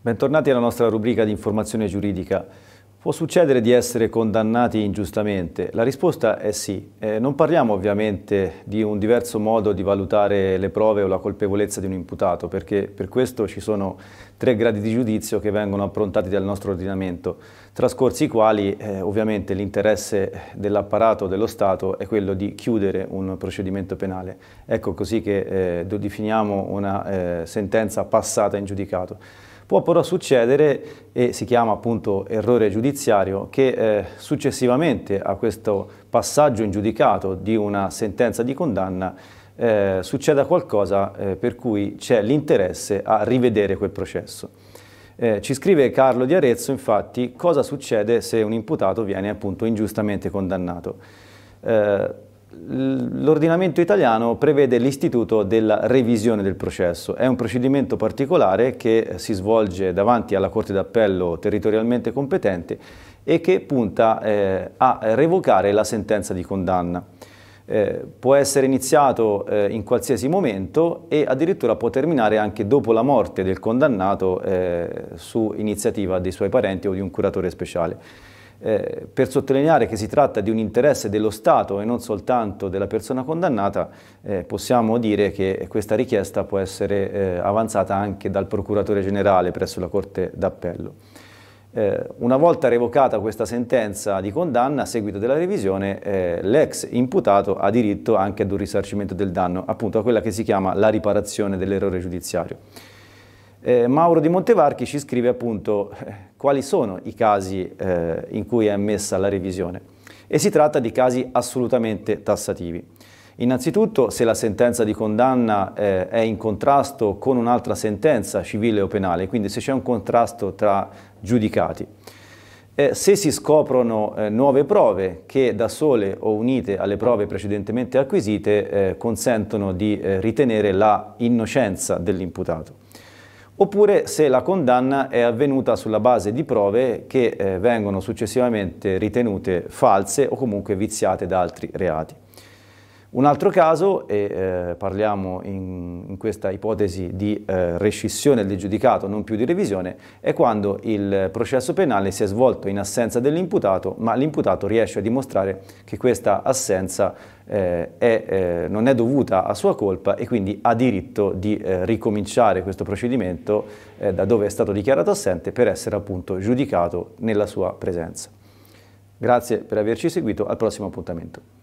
Bentornati alla nostra rubrica di informazione giuridica. Può succedere di essere condannati ingiustamente? La risposta è sì. Eh, non parliamo ovviamente di un diverso modo di valutare le prove o la colpevolezza di un imputato, perché per questo ci sono tre gradi di giudizio che vengono approntati dal nostro ordinamento, trascorsi i quali eh, ovviamente l'interesse dell'apparato dello Stato è quello di chiudere un procedimento penale. Ecco così che eh, definiamo una eh, sentenza passata in giudicato. Può però succedere, e si chiama appunto errore giudiziario, che eh, successivamente a questo passaggio in giudicato di una sentenza di condanna eh, succeda qualcosa eh, per cui c'è l'interesse a rivedere quel processo. Eh, ci scrive Carlo di Arezzo, infatti, cosa succede se un imputato viene appunto ingiustamente condannato. Eh, L'ordinamento italiano prevede l'istituto della revisione del processo. È un procedimento particolare che si svolge davanti alla Corte d'Appello territorialmente competente e che punta eh, a revocare la sentenza di condanna. Eh, può essere iniziato eh, in qualsiasi momento e addirittura può terminare anche dopo la morte del condannato eh, su iniziativa dei suoi parenti o di un curatore speciale eh, per sottolineare che si tratta di un interesse dello Stato e non soltanto della persona condannata, eh, possiamo dire che questa richiesta può essere eh, avanzata anche dal Procuratore Generale presso la Corte d'Appello. Eh, una volta revocata questa sentenza di condanna, a seguito della revisione, eh, l'ex imputato ha diritto anche ad un risarcimento del danno, appunto a quella che si chiama la riparazione dell'errore giudiziario. Eh, Mauro di Montevarchi ci scrive appunto eh, quali sono i casi eh, in cui è ammessa la revisione e si tratta di casi assolutamente tassativi. Innanzitutto se la sentenza di condanna eh, è in contrasto con un'altra sentenza civile o penale, quindi se c'è un contrasto tra giudicati. Eh, se si scoprono eh, nuove prove che da sole o unite alle prove precedentemente acquisite eh, consentono di eh, ritenere la innocenza dell'imputato oppure se la condanna è avvenuta sulla base di prove che eh, vengono successivamente ritenute false o comunque viziate da altri reati. Un altro caso, e eh, parliamo in, in, questa ipotesi di eh, rescissione del giudicato, non più di revisione, è quando il processo penale si è svolto in assenza dell'imputato, ma l'imputato riesce a dimostrare che questa assenza eh, è, eh, non è dovuta a sua colpa e quindi ha diritto di eh, ricominciare questo procedimento eh, da dove è stato dichiarato assente per essere appunto giudicato nella sua presenza. Grazie per averci seguito, al prossimo appuntamento.